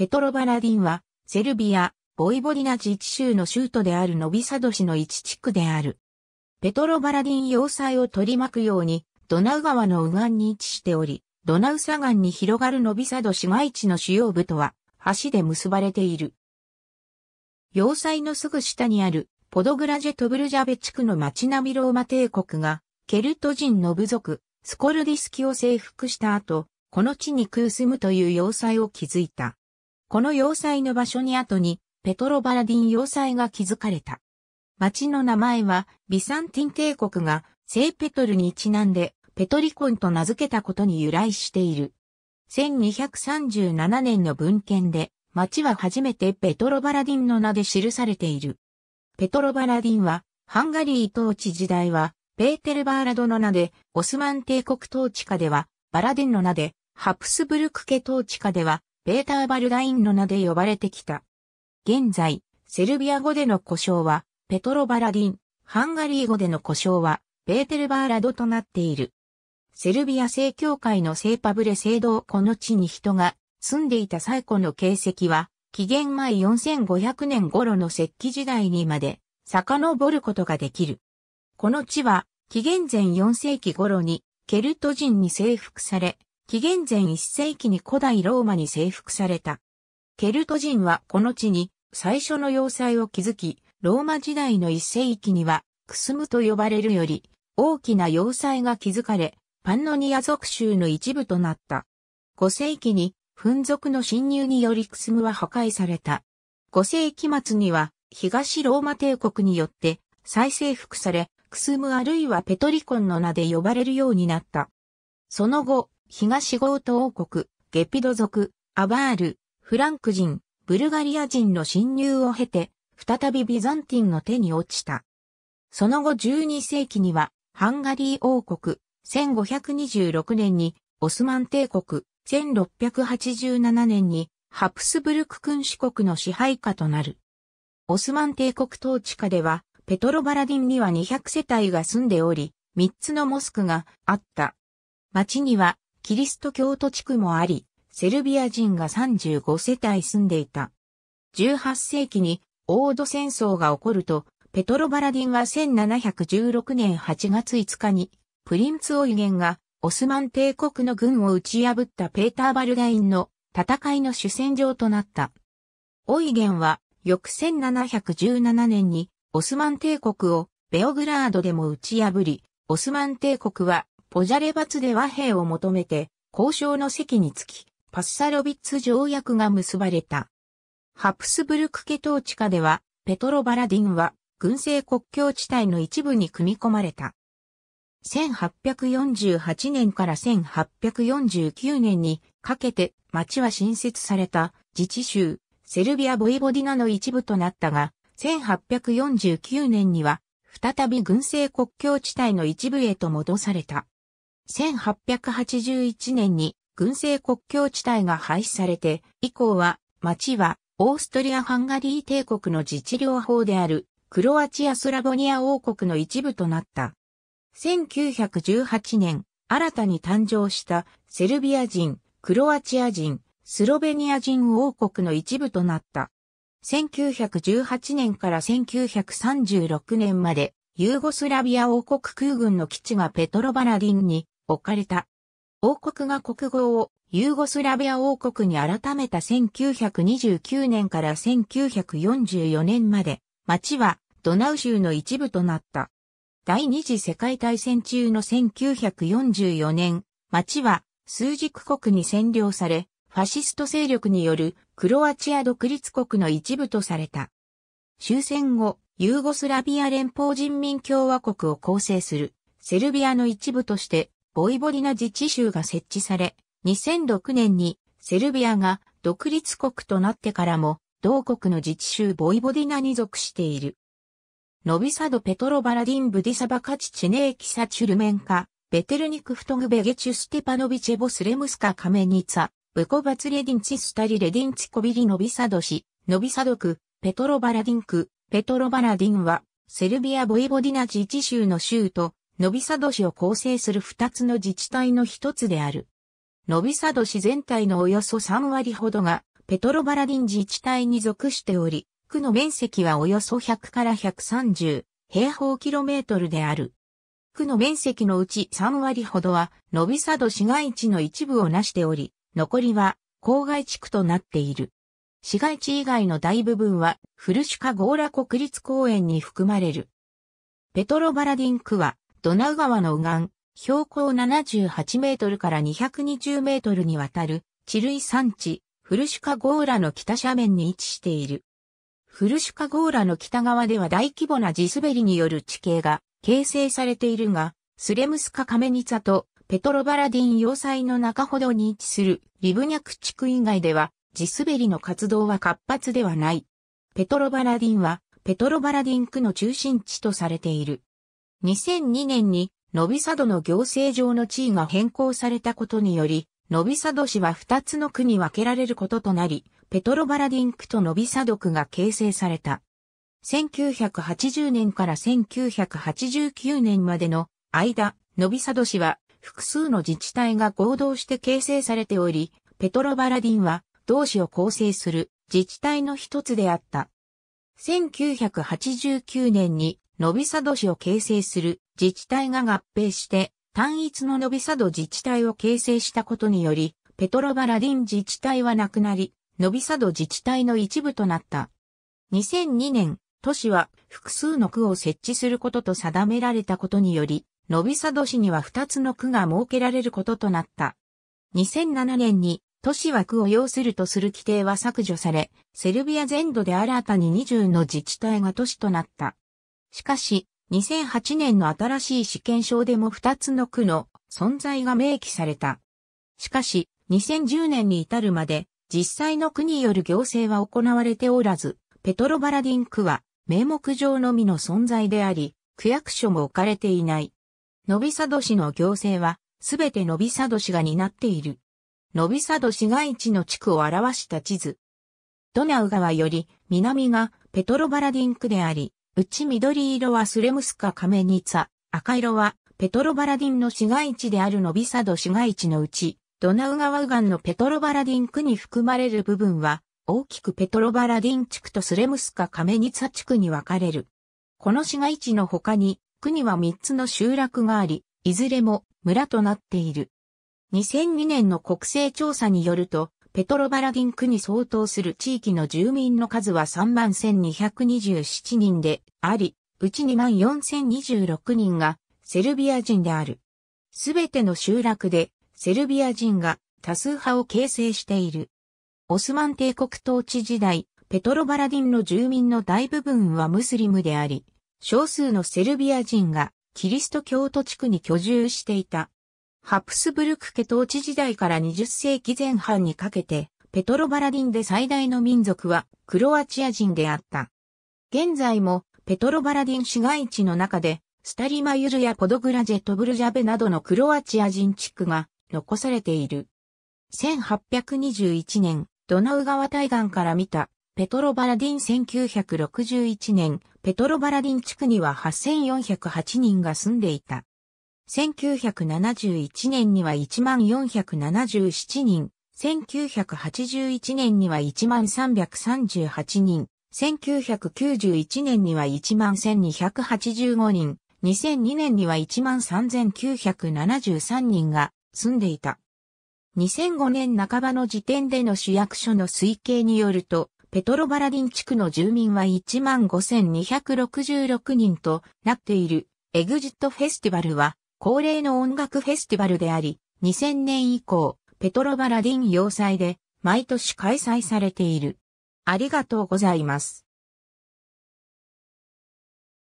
ペトロバラディンは、セルビア、ボイボリナ自治州の州都であるノビサド市の一地区である。ペトロバラディン要塞を取り巻くように、ドナウ川の右岸に位置しており、ドナウ左岸に広がるノビサド市街地の主要部とは、橋で結ばれている。要塞のすぐ下にある、ポドグラジェトブルジャベ地区の町並みローマ帝国が、ケルト人の部族、スコルディスキを征服した後、この地に空ースむという要塞を築いた。この要塞の場所に後に、ペトロバラディン要塞が築かれた。町の名前は、ビサンティン帝国が、聖ペトルにちなんで、ペトリコンと名付けたことに由来している。1237年の文献で、町は初めてペトロバラディンの名で記されている。ペトロバラディンは、ハンガリー統治時代は、ペーテルバーラドの名で、オスマン帝国統治下では、バラディンの名で、ハプスブルク家統治下では、ペーター・バルダインの名で呼ばれてきた。現在、セルビア語での故障は、ペトロバラディン、ハンガリー語での故障は、ペーテルバーラドとなっている。セルビア正教会の聖パブレ聖堂この地に人が住んでいた最古の形跡は、紀元前4500年頃の石器時代にまで遡ることができる。この地は紀元前4世紀頃にケルト人に征服され、紀元前1世紀に古代ローマに征服された。ケルト人はこの地に最初の要塞を築き、ローマ時代の1世紀にはクスムと呼ばれるより大きな要塞が築かれ、パンノニア族州の一部となった。5世紀に粉族の侵入によりクスムは破壊された。5世紀末には東ローマ帝国によって再征服され、クスムあるいはペトリコンの名で呼ばれるようになった。その後、東ゴート王国、ゲピド族、アバール、フランク人、ブルガリア人の侵入を経て、再びビザンティンの手に落ちた。その後12世紀には、ハンガリー王国、1526年に、オスマン帝国、1687年に、ハプスブルク君主国の支配下となる。オスマン帝国統治下では、ペトロバラディンには200世帯が住んでおり、3つのモスクがあった。町にはキリスト教徒地区もあり、セルビア人が35世帯住んでいた。18世紀にオード戦争が起こると、ペトロ・バラディンは1716年8月5日に、プリンツ・オイゲンがオスマン帝国の軍を打ち破ったペーター・バルダインの戦いの主戦場となった。オイゲンは翌1717年にオスマン帝国をベオグラードでも打ち破り、オスマン帝国はポジャレバツで和平を求めて、交渉の席につき、パッサロビッツ条約が結ばれた。ハプスブルク家統治下では、ペトロバラディンは、軍政国境地帯の一部に組み込まれた。1848年から1849年にかけて町は新設された自治州、セルビア・ボイボディナの一部となったが、1849年には再び軍政国境地帯の一部へと戻された。1881年に軍政国境地帯が廃止されて、以降は町はオーストリア・ハンガリー帝国の自治領法であるクロアチア・スラボニア王国の一部となった。1918年、新たに誕生したセルビア人、クロアチア人、スロベニア人王国の一部となった。1918年から1936年まで、ユーゴスラビア王国空軍の基地がペトロバラディンに置かれた。王国が国号をユーゴスラビア王国に改めた1929年から1944年まで、町はドナウ州の一部となった。第二次世界大戦中の1944年、町は数軸国に占領され、ファシスト勢力によるクロアチア独立国の一部とされた。終戦後、ユーゴスラビア連邦人民共和国を構成するセルビアの一部としてボイボリナ自治州が設置され、2006年にセルビアが独立国となってからも、同国の自治州ボイボディナに属している。ノビサド・ペトロバラディン・ブディサバカチ・チネーキサ・チュルメンカ、ベテルニク・フトグベゲチュ・ステパノビチェボ・スレムスカ・カメニツァ、ブコバツ・レディンチ・スタリ・レディンチ・コビリ・ノビサドシノビサド区、ペトロバラディン区、ペトロバラディンは、セルビア・ボイボディナ自治州の州とノビサド市を構成する2つの自治体の一つである。ノビサド市全体のおよそ3割ほどが、ペトロバラディン自治体に属しており、区の面積はおよそ100から130平方キロメートルである。区の面積のうち3割ほどは、ノビサド市街地の一部をなしており、残りは、郊外地区となっている。市街地以外の大部分は、フルシュカゴーラ国立公園に含まれる。ペトロバラディン区は、ドナウ川の右岸、標高78メートルから220メートルにわたる地類山地、フルシュカゴーラの北斜面に位置している。フルシュカゴーラの北側では大規模な地滑りによる地形が形成されているが、スレムスカカメニツァとペトロバラディン要塞の中ほどに位置するリブニャク地区以外では地滑りの活動は活発ではない。ペトロバラディンはペトロバラディン区の中心地とされている。2002年に、ノビサドの行政上の地位が変更されたことにより、ノビサド市は2つの区に分けられることとなり、ペトロバラディン区とノビサド区が形成された。1980年から1989年までの間、ノビサド市は複数の自治体が合同して形成されており、ペトロバラディンは同市を構成する自治体の一つであった。1989年にのびさド市を形成する自治体が合併して単一ののびさド自治体を形成したことにより、ペトロバラディン自治体はなくなり、のびさド自治体の一部となった。2002年、都市は複数の区を設置することと定められたことにより、のびさド市には2つの区が設けられることとなった。2007年に都市は区を要するとする規定は削除され、セルビア全土で新たに20の自治体が都市となった。しかし、2008年の新しい試験証でも2つの区の存在が明記された。しかし、2010年に至るまで、実際の区による行政は行われておらず、ペトロバラディン区は、名目上のみの存在であり、区役所も置かれていない。ノビサド市の行政は、すべてノビサド市が担っている。ノビサド市街地の地区を表した地図。ドナウ川より南がペトロバラディン区であり、うち緑色はスレムスカカメニツァ、赤色はペトロバラディンの市街地であるノビサド市街地のうち、ドナウ川岸のペトロバラディン区に含まれる部分は、大きくペトロバラディン地区とスレムスカカメニツァ地区に分かれる。この市街地の他に、区には3つの集落があり、いずれも村となっている。2002年の国勢調査によると、ペトロバラディン区に相当する地域の住民の数は31,227人であり、うち24,026人がセルビア人である。すべての集落でセルビア人が多数派を形成している。オスマン帝国統治時代、ペトロバラディンの住民の大部分はムスリムであり、少数のセルビア人がキリスト教徒地区に居住していた。ハプスブルク家統治時代から20世紀前半にかけて、ペトロバラディンで最大の民族はクロアチア人であった。現在もペトロバラディン市街地の中で、スタリマユルやポドグラジェトブルジャベなどのクロアチア人地区が残されている。1821年、ドナウ川対岸から見た、ペトロバラディン1961年、ペトロバラディン地区には8408人が住んでいた。1971年には1477人、1981年には1338人、1991年には11285人、2002年には13973人が住んでいた。2005年半ばの時点での主役所の推計によると、ペトロバラディン地区の住民は15,266人となっている。エグジットフェスティバルは恒例の音楽フェスティバルであり、2000年以降、ペトロバラディン要塞で毎年開催されている。ありがとうございます。